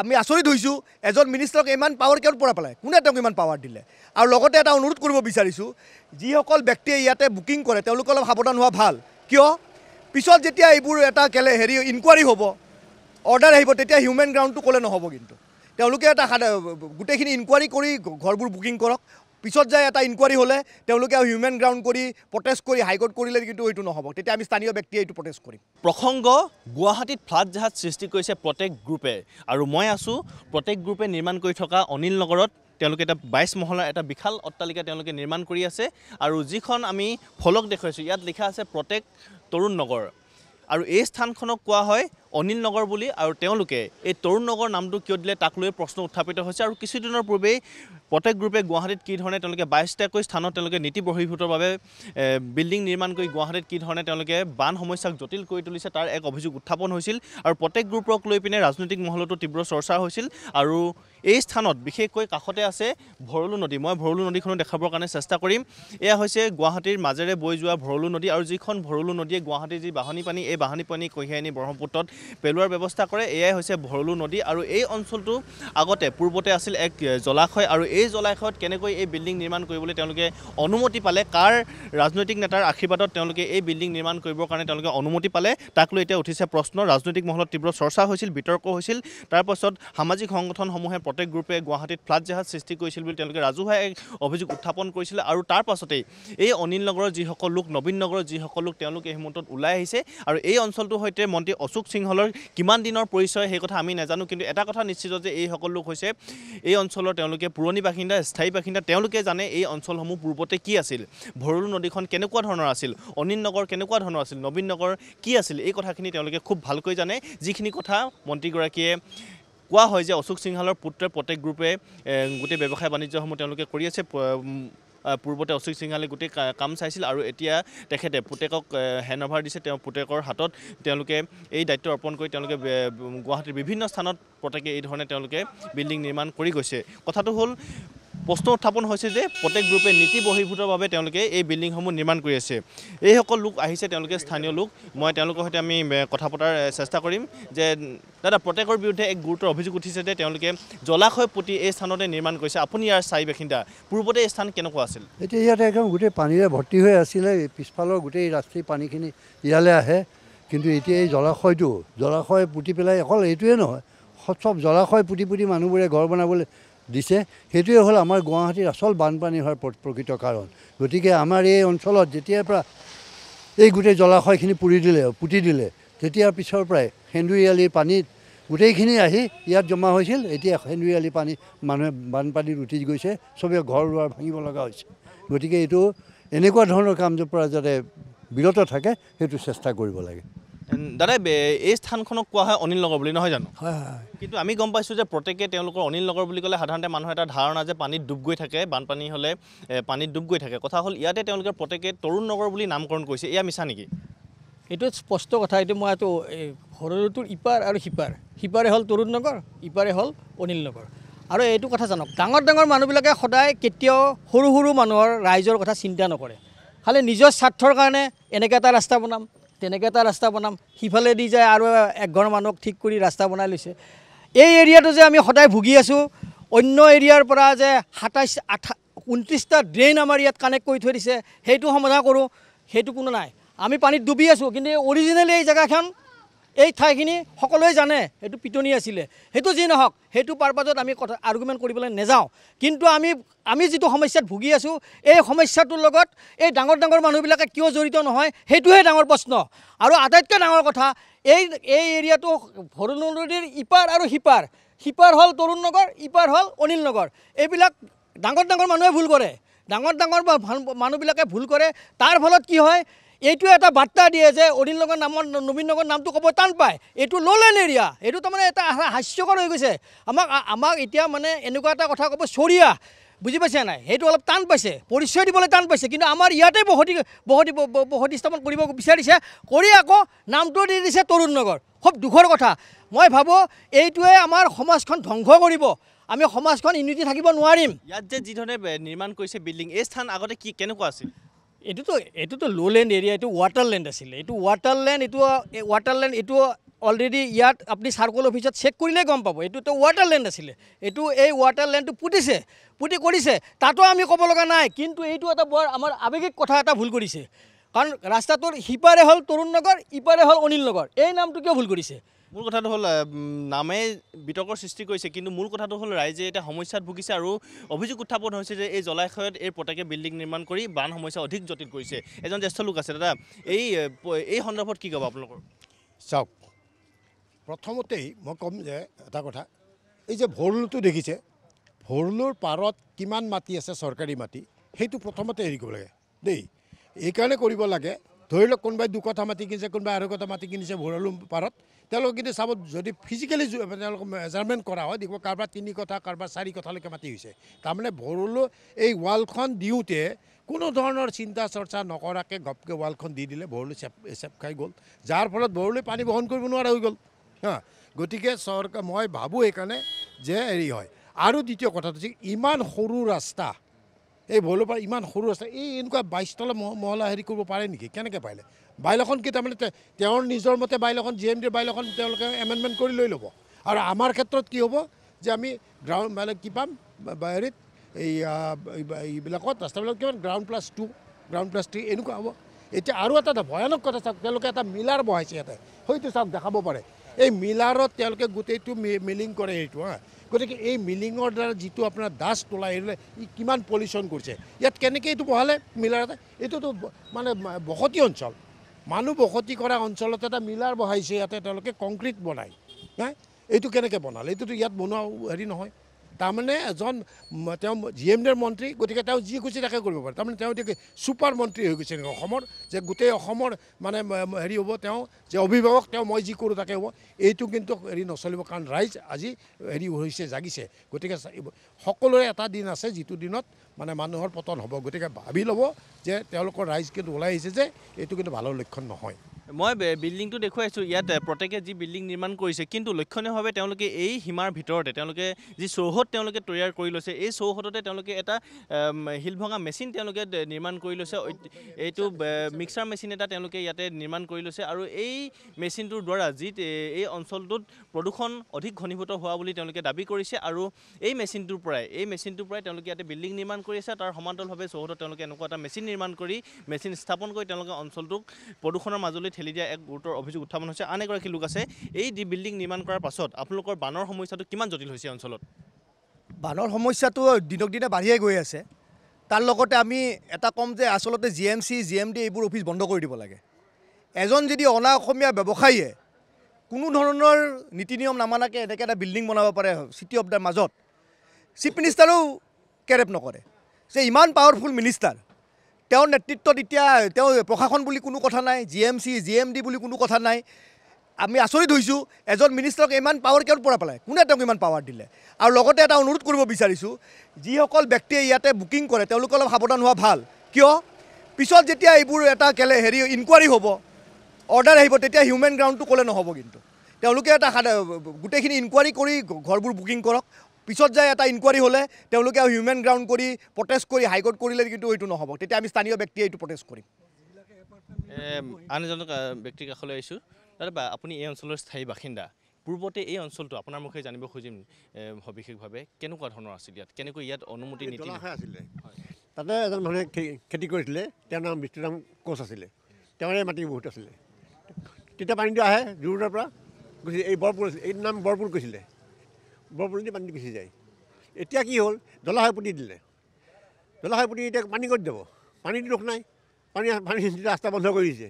আমি আচৰিত হৈছোঁ এজন মিনিষ্টাৰক ইমান পাৱাৰ কেওঁৰ পৰা পালে কোনে তেওঁক ইমান পাৱাৰ দিলে আৰু লগতে এটা অনুৰোধ কৰিব বিচাৰিছোঁ যিসকল ব্যক্তিয়ে ইয়াতে বুকিং কৰে তেওঁলোকে অলপ সাৱধান হোৱা ভাল কিয় পিছত যেতিয়া এইবোৰ এটা কেলে হেৰি ইনকুৱাৰী হ'ব অৰ্ডাৰ আহিব তেতিয়া হিউমেন গ্ৰাউণ্ডটো ক'লে নহ'ব কিন্তু তেওঁলোকে এটা গোটেইখিনি ইনকুৱাৰী কৰি ঘৰবোৰ বুকিং কৰক পিছত যায় এটা ইনকোয়াৰী হ'লে তেওঁলোকে হিউমেন গ্ৰাউণ্ড কৰি প্ৰটেষ্ট কৰি হাইকোৰ্ট কৰিলে কিন্তু এইটো নহ'ব তেতিয়া আমি স্থানীয় ব্যক্তিয়ে এইটো প্ৰটেষ্ট কৰিম প্ৰসংগ গুৱাহাটীত ফ্লাড জাহাজ সৃষ্টি কৰিছে প্ৰত্যেক গ্ৰুপে আৰু মই আছোঁ প্ৰত্যেক গ্ৰুপে নিৰ্মাণ কৰি থকা অনিল নগৰত তেওঁলোকে এটা বাইছ মহলাৰ এটা বিশাল অট্টালিকা তেওঁলোকে নিৰ্মাণ কৰি আছে আৰু যিখন আমি ফলক দেখুৱাইছোঁ ইয়াত লিখা আছে প্ৰত্যেক তৰুণ নগৰ আৰু এই স্থানখনক কোৱা হয় অনিল নগৰ বুলি আৰু তেওঁলোকে এই তৰুণ নগৰ নামটো কিয় দিলে তাক লৈ প্ৰশ্ন উত্থাপিত হৈছে আৰু কিছুদিনৰ পূৰ্বেই প্ৰত্যেক গ্ৰুপে গুৱাহাটীত কি ধৰণে তেওঁলোকে বাইছটাকৈ স্থানত তেওঁলোকে নীতি বহিভূতৰ বাবে বিল্ডিং নিৰ্মাণ কৰি গুৱাহাটীত কি ধৰণে তেওঁলোকে বান সমস্যাক জটিল কৰি তুলিছে তাৰ এক অভিযোগ উত্থাপন হৈছিল আৰু প্ৰত্যেক গ্ৰুপক লৈ পিনে ৰাজনৈতিক মহলতো তীব্ৰ চৰ্চা হৈছিল আৰু এই স্থানত বিশেষকৈ কাষতে আছে ভৰলু নদী মই ভৰলু নদীখনো দেখাবৰ কাৰণে চেষ্টা কৰিম এয়া হৈছে গুৱাহাটীৰ মাজেৰে বৈ যোৱা ভৰলু নদী আৰু যিখন ভৰলু নদীয়ে গুৱাহাটীৰ যি বাহনী পানী এই বাহনী পানী কঢ়িয়াই নি ব্ৰহ্মপুত্ৰত পেলোৱাৰ ব্যৱস্থা কৰে এয়াই হৈছে ভৰলু নদী আৰু এই অঞ্চলটো আগতে পূৰ্বতে আছিল এক জলাশয় আৰু এই জলাশয়ত কেনেকৈ এই বিল্ডিং নিৰ্মাণ কৰিবলৈ তেওঁলোকে অনুমতি পালে কাৰ ৰাজনৈতিক নেতাৰ আশীৰ্বাদত তেওঁলোকে এই বিল্ডিং নিৰ্মাণ কৰিবৰ কাৰণে তেওঁলোকে অনুমতি পালে তাক লৈ এতিয়া উঠিছে প্ৰশ্ন ৰাজনৈতিক মহলত তীব্ৰ চৰ্চা হৈছিল বিতৰ্ক হৈছিল তাৰপাছত সামাজিক সংগঠনসমূহে প্ৰত্যেক গ্ৰুপে গুৱাহাটীত ফ্লাট জেহাজ সৃষ্টি কৰিছিল বুলি তেওঁলোকে ৰাজহুৱাই এক অভিযোগ উত্থাপন কৰিছিল আৰু তাৰ পাছতেই এই অনিল নগৰৰ যিসকল লোক নবীন নগৰৰ যিসকল লোক তেওঁলোকে এই মুহূৰ্তত ওলাই আহিছে আৰু এই অঞ্চলটোৰ সৈতে মন্ত্ৰী অশোক সিংহ মহলৰ কিমান দিনৰ পৰিচয় সেই কথা আমি নাজানো কিন্তু এটা কথা নিশ্চিত যে এইসকল লোক হৈছে এই অঞ্চলৰ তেওঁলোকে পুৰণি বাসিন্দা স্থায়ী বাসিন্দা তেওঁলোকে জানে এই অঞ্চলসমূহ পূৰ্বতে কি আছিল ভৰলু নদীখন কেনেকুৱা ধৰণৰ আছিল অনিল নগৰ কেনেকুৱা ধৰণৰ আছিল নবীন নগৰ কি আছিল এই কথাখিনি তেওঁলোকে খুব ভালকৈ জানে যিখিনি কথা মন্ত্ৰীগৰাকীয়ে কোৱা হয় যে অশোক সিংহালৰ পুত্ৰই প্ৰত্যেক গ্ৰুপে গোটেই ব্যৱসায় বাণিজ্যসমূহ তেওঁলোকে কৰি আছে পূৰ্বতে অশোক সিংহালে গোটেই কাম চাইছিল আৰু এতিয়া তেখেতে পুতেকক হেণ্ড অভাৰ দিছে তেওঁ পুতেকৰ হাতত তেওঁলোকে এই দায়িত্ব অৰ্পণ কৰি তেওঁলোকে গুৱাহাটীৰ বিভিন্ন স্থানত প্ৰত্যেকে এই ধৰণে তেওঁলোকে বিল্ডিং নিৰ্মাণ কৰি গৈছে কথাটো হ'ল প্ৰশ্ন উত্থাপন হৈছে যে প্ৰত্যেক গ্ৰুপে নীতি বহিৰ্ভূতভাৱে তেওঁলোকে এই বিল্ডিংসমূহ নিৰ্মাণ কৰি আছে এইসকল লোক আহিছে তেওঁলোকে স্থানীয় লোক মই তেওঁলোকৰ সৈতে আমি কথা পতাৰ চেষ্টা কৰিম যে দাদা প্ৰত্যেকৰ বিৰুদ্ধে এক গুৰুতৰ অভিযোগ উঠিছে যে তেওঁলোকে জলাশয় পুতি এই স্থানতে নিৰ্মাণ কৰিছে আপুনি ইয়াৰ চাই বাসিন্দা পূৰ্বতে এই স্থান কেনেকুৱা আছিল এতিয়া ইয়াতে একদম গোটেই পানীৰে ভৰ্তি হৈ আছিলে পিছফালৰ গোটেই ৰাস্তাৰ পানীখিনি ইয়ালৈ আহে কিন্তু এতিয়া এই জলাশয়টো জলাশয় পুতি পেলাই অকল এইটোৱে নহয় সব জলাশয় পুতি পুতি মানুহবোৰে ঘৰ বনাবলৈ দিছে সেইটোৱে হ'ল আমাৰ গুৱাহাটীৰ আচল বানপানী হোৱাৰ প্ৰকৃত কাৰণ গতিকে আমাৰ এই অঞ্চলত যেতিয়াৰ পৰা এই গোটেই জলাশয়খিনি পুৰি দিলে পুতি দিলে তেতিয়াৰ পিছৰ পৰাই আলিৰ পানীত গোটেইখিনি আহি ইয়াত জমা হৈছিল এতিয়া সেন্দুৰিয়ালি পানী মানুহে বানপানীত উঠি গৈছে চবে ঘৰ দুৱাৰ ভাঙিব লগা হৈছে গতিকে এইটো এনেকুৱা ধৰণৰ কাম পৰা যাতে বিৰত থাকে সেইটো চেষ্টা কৰিব লাগে দাদা এই স্থানখনক কোৱা হয় অনিল নগৰ বুলি নহয় জানো হয় হয় কিন্তু আমি গম পাইছোঁ যে প্ৰত্যেকে তেওঁলোকৰ অনিল নগৰ বুলি ক'লে সাধাৰণতে মানুহ এটা ধাৰণা যে পানীত ডুব গৈ থাকে বানপানী হ'লে পানীত ডুব গৈ থাকে কথা হ'ল ইয়াতে তেওঁলোকে প্ৰত্যেকে তৰুণ নগৰ বুলি নামকৰণ কৰিছে এয়া মিছা নেকি এইটো স্পষ্ট কথা এইটো মই এইটো সৰুটোৰ ইপাৰ আৰু সিপাৰ সিপাৰে হ'ল তৰুণ নগৰ ইপাৰে হ'ল অনিল নগৰ আৰু এইটো কথা জানক ডাঙৰ ডাঙৰ মানুহবিলাকে সদায় কেতিয়াও সৰু সৰু মানুহৰ ৰাইজৰ কথা চিন্তা নকৰে খালি নিজৰ স্বাৰ্থৰ কাৰণে এনেকৈ এটা ৰাস্তা বনাম তেনেকৈ এটা ৰাস্তা বনাম সিফালেদি যায় আৰু এঘৰ মানুহক ঠিক কৰি ৰাস্তা বনাই লৈছে এই এৰিয়াটো যে আমি সদায় ভুগি আছোঁ অন্য এৰিয়াৰ পৰা যে সাতাইছ আঠা ঊনত্ৰিছটা ড্ৰেইন আমাৰ ইয়াত কানেক্ট কৰি থৈ দিছে সেইটো সমাধান কৰোঁ সেইটো কোনো নাই আমি পানীত ডুবি আছোঁ কিন্তু অৰিজিনেলি এই জেগাখন এই ঠাইখিনি সকলোৱে জানে সেইটো পিটনি আছিলে সেইটো যি নহওক সেইটো পাৰ্পাজত আমি কথা আৰ্গুমেণ্ট কৰিবলৈ নেযাওঁ কিন্তু আমি আমি যিটো সমস্যাত ভুগি আছোঁ এই সমস্যাটোৰ লগত এই ডাঙৰ ডাঙৰ মানুহবিলাকে কিয় জড়িত নহয় সেইটোহে ডাঙৰ প্ৰশ্ন আৰু আটাইতকৈ ডাঙৰ কথা এই এই এৰিয়াটো ভৰুণ নদীৰ ইপাৰ আৰু সিপাৰ সিপাৰ হ'ল তৰুণ নগৰ ইপাৰ হ'ল অনিল নগৰ এইবিলাক ডাঙৰ ডাঙৰ মানুহে ভুল কৰে ডাঙৰ ডাঙৰ মানুহবিলাকে ভুল কৰে তাৰ ফলত কি হয় এইটো এটা বাৰ্তা দিয়ে যে অনিল নগৰ নামত নবীন নগৰ নামটো ক'ব টান পায় এইটো ল'লে নেৰিয়া এইটো তাৰমানে এটা হাস্যকৰ হৈ গৈছে আমাক আমাক এতিয়া মানে এনেকুৱা এটা কথা ক'ব চৰিয়া বুজি পাইছে নাই সেইটো অলপ টান পাইছে পৰিচয় দিবলৈ টান পাইছে কিন্তু আমাৰ ইয়াতে বসতি বসতি বসতি স্থাপন কৰিব বিচাৰিছে কৰি আকৌ নামটো দি দিছে তৰুণ নগৰ খুব দুখৰ কথা মই ভাবোঁ এইটোৱে আমাৰ সমাজখন ধ্বংস কৰিব আমি সমাজখন ইউনিটি থাকিব নোৱাৰিম ইয়াত যে যিধৰণে নিৰ্মাণ কৰিছে বিল্ডিং এই স্থান আগতে কি কেনেকুৱা আছিল এইটোতো এইটোতো ল' লেণ্ড এৰিয়া এইটো ৱাটাৰলেণ্ড আছিলে এইটো ৱাটাৰলেণ্ড এইটো ৱাটাৰলেণ্ড এইটো অলৰেডি ইয়াত আপুনি চাৰ্কল অফিচত চেক কৰিলে গম পাব এইটোতো ৱাটাৰলেণ্ড আছিলে এইটো এই ৱাটাৰলেণ্ডটো পুতিছে পুতি কৰিছে তাতো আমি ক'ব লগা নাই কিন্তু এইটো এটা বৰ আমাৰ আৱেগিক কথা এটা ভুল কৰিছে কাৰণ ৰাস্তাটোৰ সিপাৰে হ'ল তৰুণ নগৰ ইপাৰে হ'ল অনিল নগৰ এই নামটো কিয় ভুল কৰিছে মূল কথাটো হ'ল নামে বিতৰ্কৰ সৃষ্টি কৰিছে কিন্তু মূল কথাটো হ'ল ৰাইজে এটা সমস্যাত ভুগিছে আৰু অভিযোগ উত্থাপন হৈছে যে এই জলাশয়ত এই প্ৰত্যেকে বিল্ডিং নিৰ্মাণ কৰি বান সমস্যা অধিক জটিল কৰিছে এজন জ্যেষ্ঠ লোক আছে দাদা এই এই সন্দৰ্ভত কি ক'ব আপোনালোকৰ চাওক প্ৰথমতেই মই ক'ম যে এটা কথা এই যে ভৰলুটো দেখিছে ভৰলুৰ পাৰত কিমান মাটি আছে চৰকাৰী মাটি সেইটো প্ৰথমতে হেৰি কৰিব লাগে দেই এইকাৰণে কৰিব লাগে ধৰি লওক কোনোবাই দুকথা মাতি কিনিছে কোনোবাই আৰু কথা মাতি কিনিছে ভৈৰালুম পাৰত তেওঁলোকে কিন্তু চাব যদি ফিজিকেলি তেওঁলোকক মেজাৰমেণ্ট কৰা হয় দেখিব কাৰোবাৰ তিনি কথা কাৰোবাৰ চাৰি কথালৈকে মাতি হৈছে তাৰমানে ভৰলু এই ৱালখন দিওঁতে কোনো ধৰণৰ চিন্তা চৰ্চা নকৰাকৈ ঘপকৈ ৱালখন দি দিলে ভৰলু চেপ চেপ খাই গ'ল যাৰ ফলত ভৰলুৱে পানী বহন কৰিব নোৱাৰা হৈ গ'ল হা গতিকে চৰকাৰ মই ভাবোঁ সেইকাৰণে যে হেৰি হয় আৰু দ্বিতীয় কথাটো হৈছে ইমান সৰু ৰাস্তা এই ভৈৰৱৰ ইমান সৰু আছে এই এনেকুৱা বাইছতলা মহলা হেৰি কৰিব পাৰে নেকি কেনেকৈ পাৰিলে বাইলখন কি তাৰমানে তেওঁৰ নিজৰ মতে বাইলখন জি এম ডিৰ বাইলখন তেওঁলোকে এমেণ্ডমেণ্ট কৰি লৈ ল'ব আৰু আমাৰ ক্ষেত্ৰত কি হ'ব যে আমি গ্ৰাউণ্ড মানে কি পাম হেৰিত এই এইবিলাকত ৰাস্তাবিলাকত কি পাম ground plus two ground plus three এনেকুৱা হ'ব এতিয়া আৰু এটা এটা ভয়ানক কথা চাওক তেওঁলোকে এটা মিলাৰ বহাইছে ইয়াতে সেইটো চাওক দেখাব পাৰে এই মিলাৰত তেওঁলোকে গোটেইটো মিলিং কৰে সেইটো হা গতিকে এই মিলিঙৰ দ্বাৰা যিটো আপোনাৰ ডাষ্ট ওলাই আহিলে ই কিমান পলিউশ্যন কৰিছে ইয়াত কেনেকৈ এইটো বহালে মিলাৰ এটা এইটোতো মানে বসতি অঞ্চল মানুহ বসতি কৰা অঞ্চলত এটা মিলাৰ বহাইছে ইয়াতে তেওঁলোকে কংক্ৰিট বনায় হা এইটো কেনেকৈ বনালে এইটোতো ইয়াত বনোৱা হেৰি নহয় তাৰমানে এজন তেওঁ জি এম ডিৰ মন্ত্ৰী গতিকে তেওঁ যি খুচি তাকে কৰিব পাৰে তাৰমানে তেওঁ এতিয়া ছুপাৰ মন্ত্ৰী হৈ গৈছে অসমৰ যে গোটেই অসমৰ মানে হেৰি হ'ব তেওঁ যে অভিভাৱক তেওঁ মই যি কৰোঁ তাকে হ'ব এইটো কিন্তু হেৰি নচলিব কাৰণ ৰাইজ আজি হেৰি হৈছে জাগিছে গতিকে সকলোৰে এটা দিন আছে যিটো দিনত মানে মানুহৰ পতন হ'ব গতিকে ভাবি ল'ব যে তেওঁলোকৰ ৰাইজ কিন্তু ওলাই আহিছে যে এইটো কিন্তু ভালৰ লক্ষণ নহয় মই বিল্ডিংটো দেখুৱাইছোঁ ইয়াত প্ৰত্যেকে যি বিল্ডিং নিৰ্মাণ কৰিছে কিন্তু লক্ষণীয়ভাৱে তেওঁলোকে এই সীমাৰ ভিতৰতে তেওঁলোকে যি চৌহদ তেওঁলোকে তৈয়াৰ কৰি লৈছে এই চৌহদতে তেওঁলোকে এটা শিলভঙা মেচিন তেওঁলোকে নিৰ্মাণ কৰি লৈছে এইটো মিক্সাৰ মেচিন এটা তেওঁলোকে ইয়াতে নিৰ্মাণ কৰি লৈছে আৰু এই মেচিনটোৰ দ্বাৰা যি এই অঞ্চলটোত প্ৰদূষণ অধিক ঘনীভূত হোৱা বুলি তেওঁলোকে দাবী কৰিছে আৰু এই মেচিনটোৰ পৰাই এই মেচিনটোৰ পৰাই তেওঁলোকে ইয়াতে বিল্ডিং নিৰ্মাণ কৰি আছে তাৰ সমান্তৰালভাৱে চৌহদত তেওঁলোকে এনেকুৱা এটা মেচিন নিৰ্মাণ কৰি মেচিন স্থাপন কৰি তেওঁলোকে অঞ্চলটোক প্ৰদূষণৰ মাজলৈ ঠেলি দিয়া এক গুৰুতৰ অভিযোগ উত্থাপন হৈছে আন এগৰাকী লোক আছে এই যি বিল্ডিং নিৰ্মাণ কৰাৰ পাছত আপোনালোকৰ বানৰ সমস্যাটো কিমান জটিল হৈছে অঞ্চলত বানৰ সমস্যাটো দিনক দিনে বাঢ়িয়ে গৈ আছে তাৰ লগতে আমি এটা ক'ম যে আচলতে G M C G M D এইবোৰ অফিচ বন্ধ কৰি দিব লাগে এজন যদি অনা অসমীয়া ব্যৱসায়ীয়ে কোনো ধৰণৰ নীতি নিয়ম নামানাকে এনেকৈ এটা বিল্ডিং বনাব পাৰে চিটি অফ দ্য মাজত চিফ মিনিষ্টাৰেও কেৰেপ নকৰে যে ইমান পাৱাৰফুল মিনিষ্টাৰ তেওঁৰ নেতৃত্বত এতিয়া তেওঁ প্ৰশাসন বুলি কোনো কথা নাই G M C G M D বুলি কোনো কথা নাই আমি আচৰিত হৈছোঁ এজন মিনিষ্টাৰক ইমান পাৱাৰ কিয় পৰা পেলায় কোনে তেওঁক ইমান পাৱাৰ দিলে আৰু লগতে এটা অনুৰোধ কৰিব বিচাৰিছোঁ যিসকল ব্যক্তিয়ে ইয়াতে বুকিং কৰে তেওঁলোকে অলপ সাৱধান হোৱা ভাল কিয় পিছত যেতিয়া এইবোৰ এটা কেলে হেৰি ইনকুৱাৰী হ'ব অৰ্ডাৰ আহিব তেতিয়া হিউমেন গ্ৰাউণ্ডটো ক'লে নহ'ব কিন্তু তেওঁলোকে এটা গোটেইখিনি ইনকুৱাৰী কৰি ঘৰবোৰ বুকিং কৰক পিছত যায় এটা ইনকুৱাৰী হ'লে তেওঁলোকে হিউমেন গ্ৰাউণ্ড কৰি প্ৰটেষ্ট কৰি হাইকোৰ্ট কৰিলে কিন্তু এইটো নহ'ব তেতিয়া আমি স্থানীয় ব্যক্তিয়ে এইটো প্ৰটেষ্ট কৰিম আন এজন ব্যক্তিৰ কাষলৈ আহিছোঁ দাদা আপুনি এই অঞ্চলৰ স্থায়ী বাসিন্দা পূৰ্বতে এই অঞ্চলটো আপোনাৰ মুখে জানিব খুজিম সবিশেষভাৱে কেনেকুৱা ধৰণৰ আছিল ইয়াত কেনেকৈ ইয়াত অনুমতি আছিলে তাতে এজন মানুহে খেতি কৰিছিলে তেওঁৰ নাম বিষ্ণুৰাম কোচ আছিলে তেওঁৰে মাটি বহুত আছিলে তেতিয়া পানীটো আহে জোৰোণৰ পৰা গৈছিলে এই বৰপুৰ এই নাম বৰপুৰ কৈছিলে বৰপুৰণি পানী গুচি যায় এতিয়া কি হ'ল জলাশয় পুতি দিলে জলাশয় পুতি এতিয়া পানী ক'ত যাব পানীটো দোষ নাই পানী পানী ৰাস্তা বন্ধ কৰি দিছে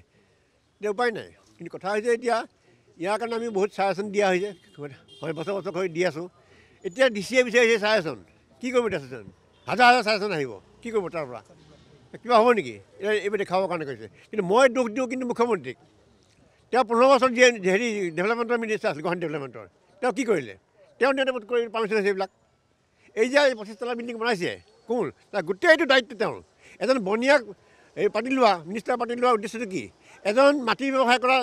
এতিয়া উপায় নাই কিন্তু কথা হৈছে এতিয়া ইয়াৰ কাৰণে আমি বহুত চাৰাচন দিয়া হৈছে হয় বছৰ বছৰ কৰি দি আছোঁ এতিয়া ডি চিয়ে বিচাৰিছে চাৰাচন কি কৰিব এতিয়া চাৰাচন হাজাৰ হাজাৰ চাৰাচন আহিব কি কৰিব তাৰ পৰা কিবা হ'ব নেকি এতিয়া এইবোৰ দেখাবৰ কাৰণে কৈছে কিন্তু মই দোষ দিওঁ কিন্তু মুখ্যমন্ত্ৰীক তেওঁ পোন্ধৰ বছৰ যি হেৰি ডেভেলপমেণ্টৰ মিনিষ্টাৰ আছিল গুৱাহাটী ডেভেলপমেণ্টৰ তেওঁ কি কৰিলে তেওঁ দিনতে কৰি পাৰ্মিশ্যন আছে এইবিলাক এই যে পঁচিছ তলা বিল্ডিং বনাইছে কোন গোটেই এইটো দায়িত্ব তেওঁৰ এজন বনিয়াক এই পাতি লোৱা মিনিষ্টাৰ পাতি লোৱাৰ উদ্দেশ্যটো কি এজন মাটি ব্যৱসায় কৰা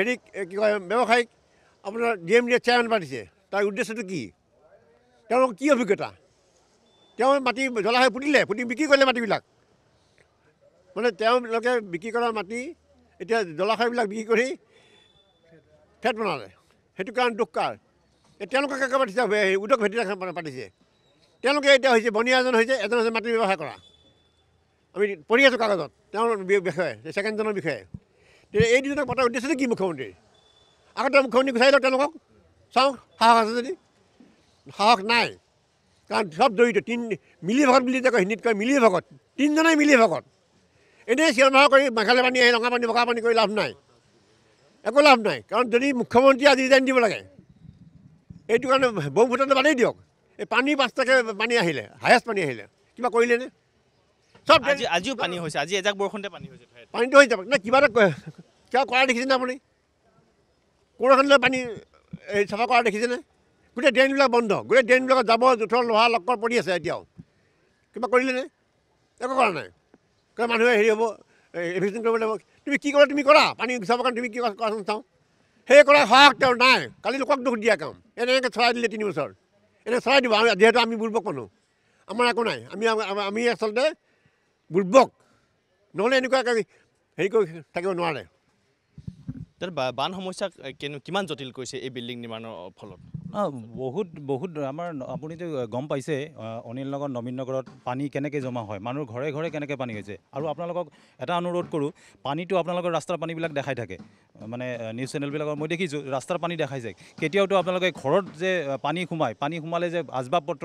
হেৰি কি কয় ব্যৱসায়িক আপোনাৰ D M D A chairman পাতিছে তাৰ উদ্দেশ্যটো কি তেওঁলোকৰ কি অভিজ্ঞতা তেওঁ মাটি জলাশয় পুতিলে ফুটি বিক্ৰী কৰিলে মাটিবিলাক মানে তেওঁলোকে বিক্ৰী কৰা মাটি এতিয়া জলাশয়বিলাক বিক্ৰী কৰি ফেট বনালে সেইটো কাৰণ দুখ কাৰ তেওঁলোকক একেবাৰে উদক ভেটিৰা পাতিছে তেওঁলোকে এতিয়া হৈছে এজন হৈছে এজন হৈছে মাটি ব্যৱসায় কৰা আমি পঢ়ি আছোঁ কাগজত তেওঁৰ বিষয়ে ছেকেণ্ডজনৰ বিষয়ে তেতিয়া এই দুজনক পতাৰ উদ্দেশ্যটো কি মুখ্যমন্ত্ৰীৰ আগতে মুখ্যমন্ত্ৰী গুচাই দিয়ক তেওঁলোকক চাওঁ সাহস আছে যদি সাহস নাই কাৰণ চব জড়িত তিনি মিলি ভকত বুলি যে কয় হিন্দীত কয় মিলি ভকত তিনিজনেই মিলি ভকত এনেই চিৰমাৰ কৰি মাখালে পানী আহি ৰঙা পানী বগা পানী কৰি লাভ নাই একো লাভ নাই কাৰণ যদি মুখ্যমন্ত্ৰীয়ে আজি ৰিজাইন দিব লাগে এইটো কাৰণে ব্ৰহ্মপুত্ৰতে পানী দিয়ক এই পানী পাঁচটাকে পানী আহিলে হায়েষ্ট পানী আহিলে কিবা কৰিলে নে চব আজিও পানী হৈছে আজি এজাক বৰষুণতে পানী হৈছে পানীটো হৈ যাব নে কিবা এটা কিবা কৰা দেখিছেনে আপুনি কোনোখনলৈ পানী এই চাফা কৰা দেখিছেনে গোটেই ড্ৰেইনবিলাক বন্ধ গোটেই ড্ৰেইনবিলাকত যাব জোঁথৰ লোহা লক্কৰ পৰি আছে এতিয়াও কিবা কৰিলে নে একো কৰা নাই কিবা মানুহে হেৰি হ'ব এভিকেশ্যন কৰিব লাগিব তুমি কি কৰা তুমি কৰা পানী চাবৰ কাৰণে তুমি কি কৰা চাওঁ সেই কৰাৰ সহায়ক তেওঁ নাই কালি লোকক দোষ দিয়া কাম এনেকৈ চৰাই দিলে তিনি বছৰ এনেকৈ চৰাই দিব যিহেতু আমি বুৰ্বক মানুহ আমাৰ একো নাই আমি আমি আচলতে বুৰ্বক নহ'লে এনেকুৱাকৈ হেৰি কৰি থাকিব নোৱাৰে বান সমস্যা কেনে কিমান জটিল কৰিছে এই বিল্ডিং নিৰ্মাণৰ ফলত বহুত বহুত আমাৰ আপুনিতো গম পাইছে অনিল নগৰ নবীন নগৰত পানী কেনেকৈ জমা হয় মানুহ ঘৰে ঘৰে কেনেকৈ পানী হৈছে আৰু আপোনালোকক এটা অনুৰোধ কৰোঁ পানীটো আপোনালোকৰ ৰাস্তাৰ পানীবিলাক দেখাই থাকে মানে নিউজ চেনেলবিলাকত মই দেখিছোঁ ৰাস্তাৰ পানী দেখাই যায় কেতিয়াওতো আপোনালোকে ঘৰত যে পানী সোমায় পানী সোমালে যে আচবাব পত্ৰ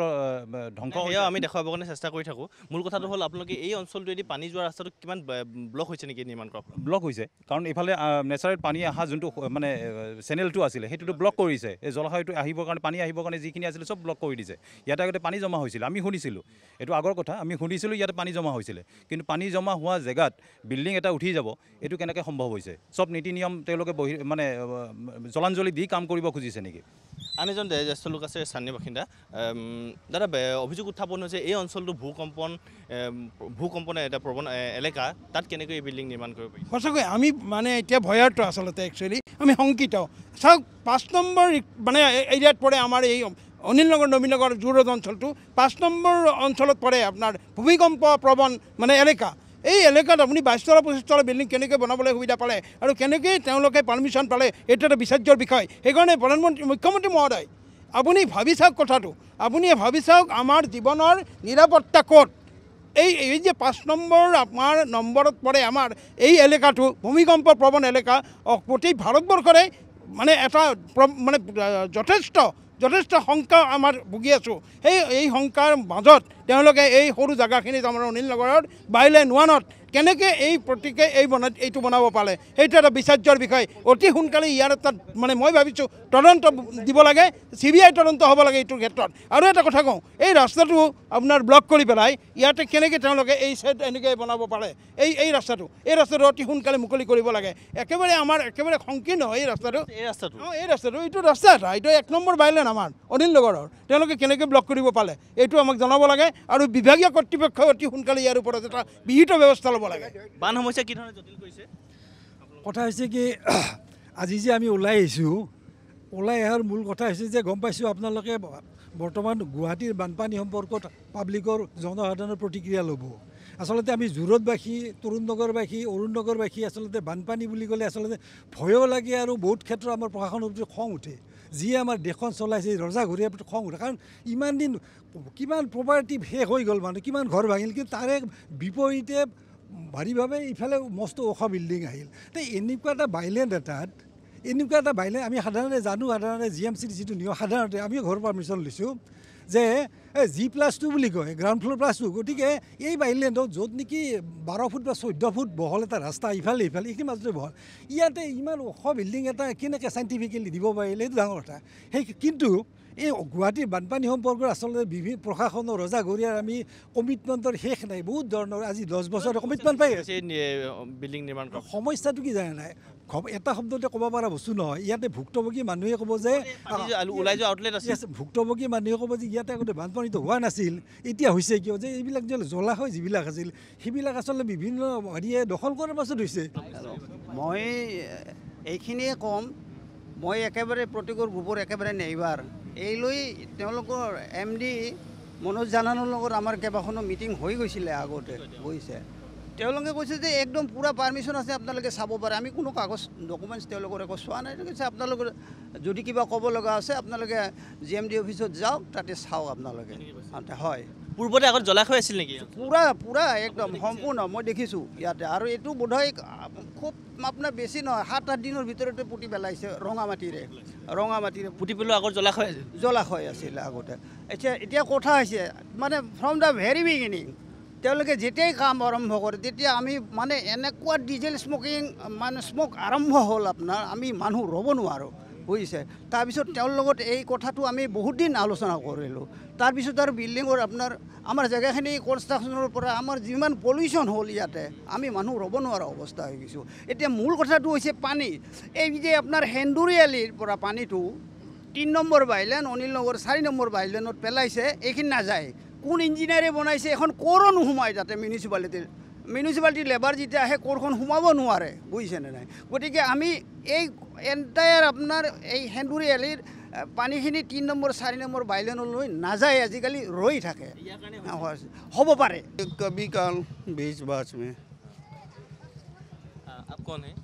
ধ্বংস সেয়াও আমি দেখুৱাবৰ কাৰণে চেষ্টা কৰি থাকোঁ মূল কথাটো হ'ল আপোনালোকে এই অঞ্চলটো অঞ্চলটোৱেদি পানী যোৱা ৰাস্তাটো কিমান ব্লক হৈছে নেকি নিৰ্মাণ কৰা ব্লক হৈছে কাৰণ ইফালে নেচাৰেল পানী অহা যোনটো মানে চেনেলটো আছিলে সেইটোতো ব্লক কৰিছে এই জলাশয়টো আহি আহিবৰ কাৰণে পানী আহিবৰ কাৰণে যিখিনি আছিলে চব ব্লক কৰি দিছে ইয়াতে আগতে পানী জমা হৈছিলে আমি শুনিছিলোঁ এইটো আগৰ কথা আমি শুনিছিলোঁ ইয়াতে পানী জমা হৈছিলে কিন্তু পানী জমা হোৱা জেগাত বিল্ডিং এটা উঠি যাব এইটো কেনেকৈ সম্ভৱ হৈছে চব নীতি নিয়ম তেওঁলোকে বহি মানে জলাঞ্জলি দি কাম কৰিব খুজিছে নেকি আন এজন জ্যেষ্ঠ লোক আছে স্থানীয় বাসিন্দা দাদা অভিযোগ উত্থাপন হৈছে এই অঞ্চলটো ভূকম্পন ভূকম্পনে এটা প্ৰৱণ এলেকা তাত কেনেকৈ এই বিল্ডিং নিৰ্মাণ কৰিব পাৰি সঁচাকৈ আমি মানে এতিয়া ভয়াৰ্ত আচলতে একচুৱেলি আমি শংকিত চাওক পাঁচ নম্বৰ মানে এৰিয়াত পৰে আমাৰ এই অনিল নগৰ নবীনগৰ জুৰ অঞ্চলটো পাঁচ নম্বৰ অঞ্চলত পৰে আপোনাৰ ভূমিকম্প প্ৰৱণ মানে এলেকা এই এলেকাত আপুনি বাইছ তলা পঁচিছ তলা বিল্ডিং কেনেকৈ বনাবলৈ সুবিধা পালে আৰু কেনেকৈ তেওঁলোকে পাৰ্মিশ্যন পালে এইটো এটা বিচাৰ্যৰ বিষয় সেইকাৰণে প্ৰধানমন্ত্ৰী মুখ্যমন্ত্ৰী মহোদয় আপুনি ভাবি চাওক কথাটো আপুনি ভাবি চাওক আমাৰ জীৱনৰ নিৰাপত্তা ক'ত এই এই যে পাঁচ নম্বৰ আমাৰ নম্বৰত পৰে আমাৰ এই এলেকাটো ভূমিকম্প প্ৰৱণ এলেকা প্ৰতি ভাৰতবৰ্ষৰে মানে এটা মানে যথেষ্ট যথেষ্ট শংকা আমাৰ ভুগি আছোঁ সেই এই শংকাৰ মাজত তেওঁলোকে এই সৰু জেগাখিনিত আমাৰ অনিল নগৰত বাইলে নোৱানত কেনেকে এই প্ৰতীকে এই বনা এইটো বনাব পালে সেইটো এটা বিচাৰ্যৰ বিষয় অতি সোনকালে ইয়াৰ এটা মানে মই ভাবিছোঁ তদন্ত দিব লাগে চি বি আই তদন্ত হ'ব লাগে এইটোৰ ক্ষেত্ৰত আৰু এটা কথা কওঁ এই ৰাস্তাটো আপোনাৰ ব্লক কৰি পেলাই ইয়াতে কেনেকৈ তেওঁলোকে এই চাইড এনেকৈ বনাব পাৰে এই এই ৰাস্তাটো এই ৰাস্তাটো অতি সোনকালে মুকলি কৰিব লাগে একেবাৰে আমাৰ একেবাৰে সংকীৰ্ণ হয় এই ৰাস্তাটো এই ৰাস্তাটো অঁ এই ৰাস্তাটো এইটো ৰাস্তা এটা এইটো এক নম্বৰ বাইলেন আমাৰ অনিল নগৰৰ তেওঁলোকে কেনেকৈ ব্লক কৰিব পালে এইটো আমাক জনাব লাগে আৰু বিভাগীয় কৰ্তৃপক্ষই অতি সোনকালে ইয়াৰ ওপৰত এটা বিহিত ব্যৱস্থা ল'ব ল'ব লাগে বান সমস্যা কি ধৰণে জটিল কৰিছে কথা হৈছে কি আজি যে আমি ওলাই আহিছোঁ ওলাই অহাৰ মূল কথা হৈছে যে গম পাইছোঁ আপোনালোকে বৰ্তমান গুৱাহাটীৰ বানপানী সম্পৰ্কত পাব্লিকৰ জনসাধাৰণৰ প্ৰতিক্ৰিয়া ল'ব আচলতে আমি জোৰতবাসী তৰুণ নগৰবাসী অৰুণ নগৰবাসী আচলতে বানপানী বুলি ক'লে আচলতে ভয়ো লাগে আৰু বহুত ক্ষেত্ৰত আমাৰ প্ৰশাসনৰ প্ৰতি খং উঠে যিয়ে আমাৰ দেশখন চলাইছে ৰজাঘৰীয়াৰ প্ৰতি খং উঠে কাৰণ ইমান দিন কিমান প্ৰপাৰ্টি শেষ হৈ গ'ল মানে কিমান ঘৰ ভাঙিল কিন্তু তাৰে বিপৰীতে ভাৰীভাৱে ইফালে মস্ত ওখ বিল্ডিং আহিল তে এনেকুৱা এটা বাইলেণ্ড এটাত এনেকুৱা এটা বাইলেণ্ড আমি সাধাৰণতে জানো সাধাৰণতে জি এম চিৰ যিটো নিয়ম সাধাৰণতে আমিও ঘৰৰ পাৰ্মিশ্যন লৈছোঁ যে এই জি প্লাছ টু বুলি কয় গ্ৰাউণ্ড ফ্ল'ৰ প্লাছ টু গতিকে এই বাইলেণ্ডত য'ত নেকি বাৰ ফুট বা চৈধ্য ফুট বহল এটা ৰাস্তা ইফালে ইফালে এইখিনি মাজতে বহল ইয়াতে ইমান ওখ বিল্ডিং এটা কেনেকৈ চাইণ্টিফিকেলি দিব পাৰিলে এইটো ডাঙৰ কথা সেই কিন্তু এই গুৱাহাটীৰ বানপানী সম্পৰ্কৰ আচলতে বিভিন্ন প্ৰশাসনৰ ৰজাঘৰীয়াৰ আমি কমিটমেণ্টৰ শেষ নাই বহুত ধৰণৰ আজি দহ বছৰ কমিটমেণ্ট পাই আছে বিল্ডিং নিৰ্মাণ সমস্যাটো কি জানে নাই এটা শব্দতে ক'ব পৰা বস্তু নহয় ইয়াতে ভুক্তভোগী মানুহে ক'ব যে ওলাই যোৱা আউটলেট আছে ভুক্তভোগী মানুহে ক'ব যে ইয়াতে আগতে বানপানীটো হোৱা নাছিল এতিয়া হৈছে কিয় যে এইবিলাক যে জলাশয় যিবিলাক আছিল সেইবিলাক আচলতে বিভিন্ন হেৰিয়ে দখল কৰাৰ পাছত হৈছে মই এইখিনিয়ে ক'ম মই একেবাৰে প্ৰতিকূল গোবৰ একেবাৰে নেইবাৰ এই লৈ তেওঁলোকৰ এম ডি মনোজ জানানৰ লগত আমাৰ কেইবাখনো মিটিং হৈ গৈছিলে আগতে গৈছে তেওঁলোকে কৈছে যে একদম পূৰা পাৰ্মিশ্যন আছে আপোনালোকে চাব পাৰে আমি কোনো কাগজ ডকুমেণ্টছ তেওঁলোকৰ একো চোৱা নাই কৈছে আপোনালোকৰ যদি কিবা ক'ব লগা আছে আপোনালোকে জি এম ডি অফিচত যাওক তাতে চাওক আপোনালোকে হয় পূৰ্বতে আগত জলাশয় আছিল নেকি পূৰা পূৰা একদম সম্পূৰ্ণ মই দেখিছোঁ ইয়াতে আৰু এইটো বোধহয় খুব আপোনাৰ বেছি নহয় সাত আঠ দিনৰ ভিতৰতে পুতি পেলাইছে ৰঙা মাটিৰে ৰঙা মাটিৰে পুতি পেলোৱা আগত জলাশয় আছিল জলাশয় আছিল আগতে এতিয়া এতিয়া কথা হৈছে মানে ফ্ৰম দ্য ভেৰি বিগিনিং তেওঁলোকে যেতিয়াই কাম আৰম্ভ কৰে তেতিয়া আমি মানে এনেকুৱা ডিজেল স্মকিং মানে স্মক আৰম্ভ হ'ল আপোনাৰ আমি মানুহ ৰ'ব নোৱাৰোঁ বুজিছে তাৰপিছত তেওঁৰ লগত এই কথাটো আমি বহুত দিন আলোচনা কৰিলোঁ তাৰপিছত আৰু বিল্ডিঙৰ আপোনাৰ আমাৰ জেগাখিনি কনষ্ট্ৰাকশ্যনৰ পৰা আমাৰ যিমান পলিউশ্যন হ'ল ইয়াতে আমি মানুহ ৰ'ব নোৱাৰা অৱস্থা হৈ গৈছোঁ এতিয়া মূল কথাটো হৈছে পানী এই যে আপোনাৰ হেন্দুৰি আলিৰ পৰা পানীটো তিনি নম্বৰ বাইলেন অনিল নগৰ চাৰি নম্বৰ বাইলেনত পেলাইছে এইখিনি নাযায় কোন ইঞ্জিনিয়াৰে বনাইছে এখন ক'ৰো নোসোমায় তাতে মিউনিচিপালিটিৰ মিউনিচিপালিটিৰ লেবাৰ যেতিয়া আহে ক'ৰখন সোমাব নোৱাৰে বুজিছেনে নাই গতিকে আমি এই এণ্টায়াৰ আপোনাৰ तीन नम्बर चार नम्बर बैलेन ना जाए নম্বৰ रही थके हम पारे कभी कल बीच কবি में आप कौन है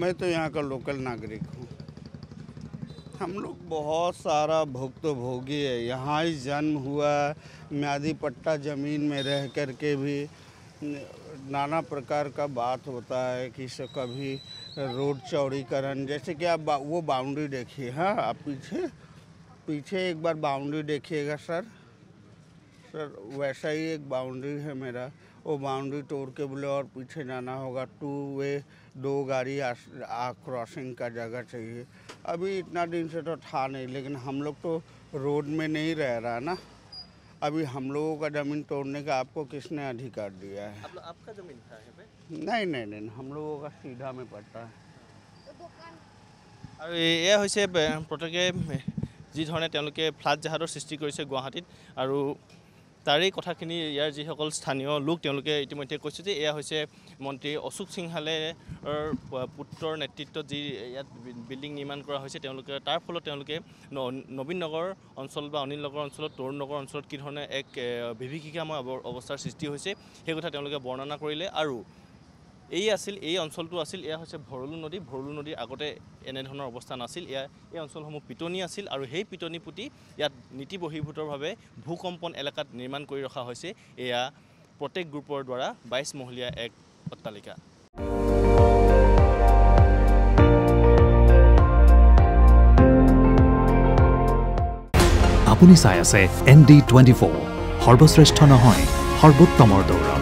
मैं तो यहाँ का लोकल नागरिक हूँ हम लोग बहुत सारा भोगी है यहाँ ही जन्म हुआ म्यादी पट्टा ज़मीन में रह कर के भी नाना प्रकार का बात होता है कि कभी रोड चौड़ीकरण जैसे कि आप बा, वो बाउंड्री देखिए हाँ आप पीछे पीछे एक बार बाउंड्री देखिएगा सर सर वैसा ही एक बाउंड्री है मेरा वो बाउंड्री तोड़ के बोले और पीछे जाना होगा टू वे दो गाड़ी आ क्रॉसिंग का जगह चाहिए अभी इतना दिन से तो था नहीं लेकिन हम लोग तो रोड में नहीं रह रहा ना अभी हम लोगों का जमीन तोड़ने का आपको किसने अधिकार दिया है आपका जमीन था नहीं नहीं नहीं हम लोगों का सीधा में पड़ता है আৰু এয়া হৈছে প্ৰত্যেকে যিধৰণে তেওঁলোকে ফ্লাড জাহাজৰ সৃষ্টি তাৰে কথাখিনি ইয়াৰ যিসকল স্থানীয় লোক তেওঁলোকে ইতিমধ্যে কৈছে যে এয়া হৈছে মন্ত্ৰী অশোক সিংহালেৰ পুত্ৰৰ নেতৃত্বত যি ইয়াত বিল্ডিং নিৰ্মাণ কৰা হৈছে তেওঁলোকে তাৰ ফলত তেওঁলোকে নবীন নগৰ অঞ্চল বা অনিল নগৰ অঞ্চলত তৰুণ নগৰ অঞ্চলত কি ধৰণে এক বিভীষিকাময় অৱস্থাৰ সৃষ্টি হৈছে সেই কথা তেওঁলোকে বৰ্ণনা কৰিলে আৰু এই আছিল এই অঞ্চলটো আছিল এয়া হৈছে ভৰলু নদী ভৰলু নদীৰ আগতে এনেধৰণৰ অৱস্থা নাছিল এয়া এই অঞ্চলসমূহ পিটনি আছিল আৰু সেই পিটনি পুতি ইয়াত নীতি বহিৰ্ভূতভাৱে ভূকম্পন এলেকাত নিৰ্মাণ কৰি ৰখা হৈছে এয়া প্ৰত্যেক গ্ৰুপৰ দ্বাৰা বাইছ মহলীয়া এক অট্টালিকা আপুনি চাই আছে এন ডি টুৱেণ্টি ফ'ৰ সৰ্বশ্ৰেষ্ঠ নহয় সৰ্বোত্তমৰ দৌৰত